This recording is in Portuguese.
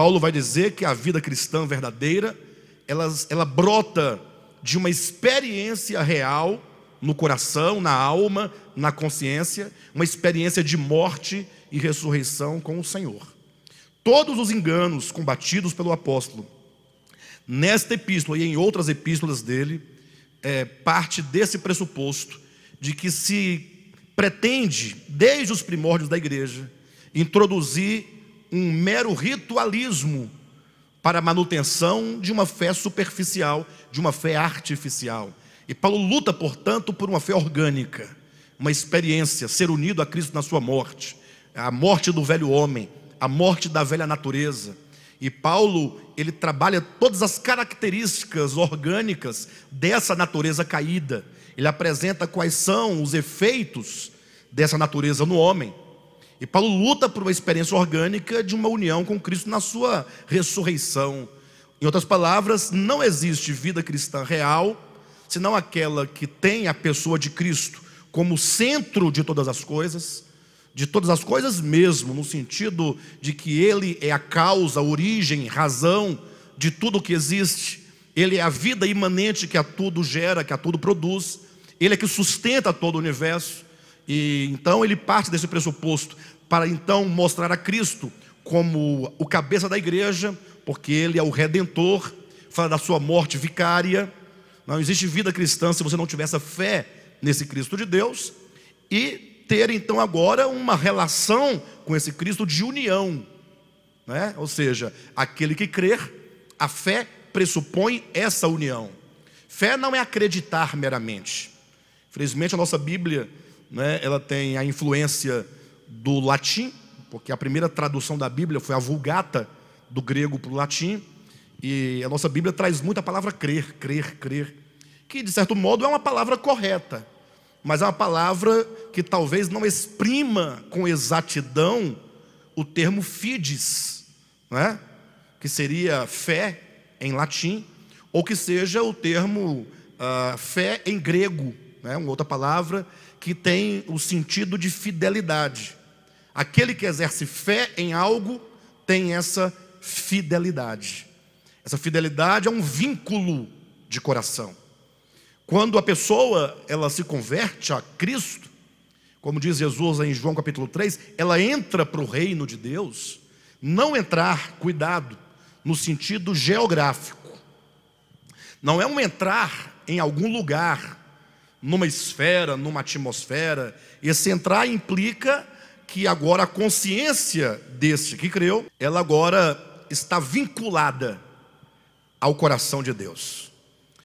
Paulo vai dizer que a vida cristã verdadeira, ela, ela brota de uma experiência real no coração, na alma, na consciência, uma experiência de morte e ressurreição com o Senhor. Todos os enganos combatidos pelo apóstolo, nesta epístola e em outras epístolas dele, é parte desse pressuposto de que se pretende, desde os primórdios da igreja, introduzir um mero ritualismo para a manutenção de uma fé superficial, de uma fé artificial. E Paulo luta, portanto, por uma fé orgânica, uma experiência, ser unido a Cristo na sua morte, a morte do velho homem, a morte da velha natureza. E Paulo, ele trabalha todas as características orgânicas dessa natureza caída. Ele apresenta quais são os efeitos dessa natureza no homem. E Paulo luta por uma experiência orgânica de uma união com Cristo na sua ressurreição. Em outras palavras, não existe vida cristã real senão aquela que tem a pessoa de Cristo como centro de todas as coisas, de todas as coisas mesmo, no sentido de que ele é a causa, a origem, razão de tudo o que existe. Ele é a vida imanente que a tudo gera, que a tudo produz. Ele é que sustenta todo o universo. E então ele parte desse pressuposto para então mostrar a Cristo como o cabeça da igreja, porque ele é o redentor, fala da sua morte vicária. Não existe vida cristã se você não tiver essa fé nesse Cristo de Deus e ter então agora uma relação com esse Cristo de união, né? Ou seja, aquele que crer, a fé pressupõe essa união. Fé não é acreditar meramente. Infelizmente a nossa Bíblia né, ela tem a influência do latim, porque a primeira tradução da Bíblia foi a Vulgata, do grego para o latim, e a nossa Bíblia traz muito a palavra crer, crer, crer, que de certo modo é uma palavra correta, mas é uma palavra que talvez não exprima com exatidão o termo fides, né? que seria fé em latim, ou que seja o termo uh, fé em grego, né, uma outra palavra que tem o sentido de fidelidade. Aquele que exerce fé em algo tem essa fidelidade. Essa fidelidade é um vínculo de coração. Quando a pessoa ela se converte a Cristo, como diz Jesus em João capítulo 3, ela entra para o reino de Deus, não entrar, cuidado, no sentido geográfico. Não é um entrar em algum lugar numa esfera, numa atmosfera. Esse entrar implica que agora a consciência deste que creu, ela agora está vinculada ao coração de Deus.